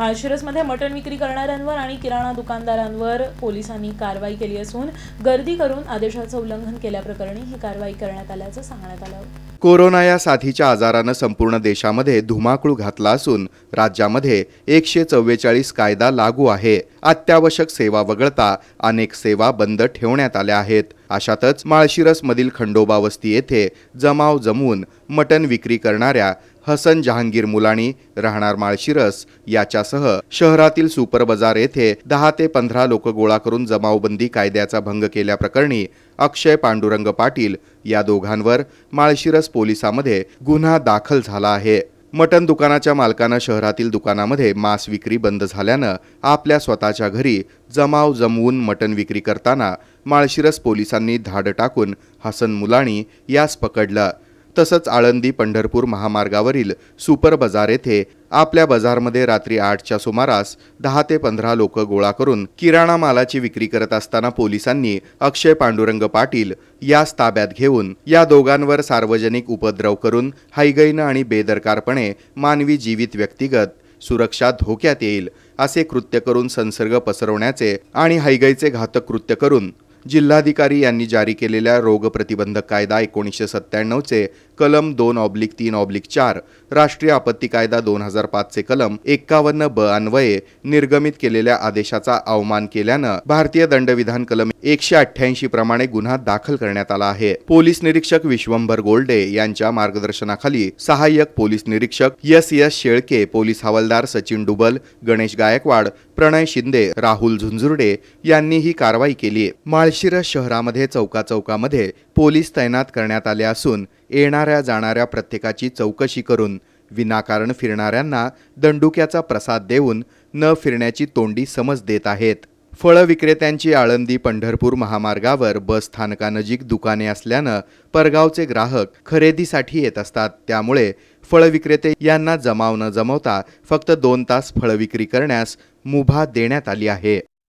माळशिरसमध्ये मटण विक्री करणाऱ्यांवर आणि किराणा दुकानदारांवर पोलिसांनी कारवाई केली असून गर्दी करून आदेशाचं उल्लंघन केल्याप्रकरणी ही कारवाई करण्यात आल्याचं सांगण्यात आलं कोरोना या साथीच्या आजारानं संपूर्ण देशामध्ये धुमाकूळ घातला असून राज्यामध्ये एकशे चव्वेचाळीस कायदा लागू आहे अत्यावश्यक सेवा वगळता अनेक सेवा बंद ठेवण्यात आल्या आहेत अशातच माळशिरसमधील खंडोबा वस्ती येथे जमाव जमवून मटण विक्री करणाऱ्या हसन जहांगीर मुलाणी राहणार माळशिरस याच्यासह शहरातील सुपर बाजार येथे दहा ते पंधरा लोक गोळा करून जमावबंदी कायद्याचा भंग केल्याप्रकरणी अक्षय पांडुरंग पाटील या दोघांवर माळशिरस पोलिसांमध्ये गुन्हा दाखल झाला आहे मटन दुकानाच्या मालकानं शहरातील दुकानामध्ये मांस विक्री बंद झाल्यानं आपल्या स्वतःच्या घरी जमाव जमवून मटन विक्री करताना माळशिरस पोलिसांनी धाड टाकून हसन मुलाणी यास पकडलं तसंच आळंदी पंढरपूर महामार्गावरील सुपर बाजार येथे आपल्या बाजारमध्ये रात्री आठच्या सुमारास दहा ते पंधरा लोक गोळा करून किराणा मालाची विक्री करत असताना पोलिसांनी अक्षय पांडुरंग पाटील या ताब्यात घेऊन या दोघांवर सार्वजनिक उपद्रव करून हायगईन आणि बेदरकारपणे मानवी जीवित व्यक्तिगत सुरक्षा धोक्यात येईल असे कृत्य करून संसर्ग पसरवण्याचे आणि हायगाईचे घातक कृत्य करून जिल्हाधिकारी यांनी जारी केलेल्या रोगप्रतिबंधक कायदा एकोणीसशे सत्त्याण्णवचे कलम दोन ऑब्लिक तीन ऑब्लिक चार राष्ट्रीय आपत्ती कायदा दोन हजार पाचचे कलम एक्कावन्न ब अन्वये निर्गमित केलेल्या आदेशाचा अवमान केल्यानं भारतीय दंडविधान कलम एकशे अठ्ठ्याऐंशी प्रमाणे गुन्हा दाखल करण्यात आला आहे पोलीस निरीक्षक विश्वंभर गोल्डे यांच्या मार्गदर्शनाखाली सहाय्यक पोलीस निरीक्षक एस एस शेळके पोलीस हवालदार सचिन डुबल गणेश गायकवाड प्रणय शिंदे राहुल झुंझुर्डे यांनी ही कारवाई केली माळशिरस शहरामध्ये चौका चौकामध्ये पोलीस तैनात करण्यात आले असून येणाऱ्या जाणाऱ्या प्रत्येकाची चौकशी करून विनाकारण फिरणाऱ्यांना दंडुक्याचा प्रसाद देऊन न फिरण्याची तोंडी समज देत आहेत फळं विक्रेत्यांची आळंदी पंढरपूर महामार्गावर बस स्थानकानजीक दुकाने असल्यानं परगावचे ग्राहक खरेदीसाठी येत असतात त्यामुळे फळ विक्रेते यांना जमाव न जमवता फक्त दोन तास विक्री करण्यास मुभा देण्यात आली आहे